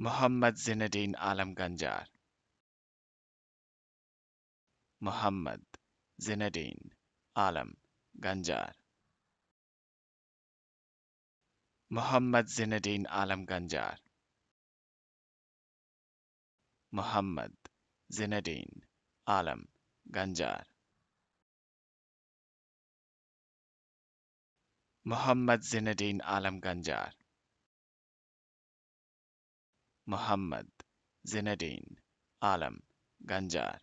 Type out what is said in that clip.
محمد زیندین عالم گنجار. محمد زیندین عالم گنجار. محمد زیندین عالم گنجار. محمد زیندین عالم گنجار. محمد عالم گنجار محمد زندین عالم گنجار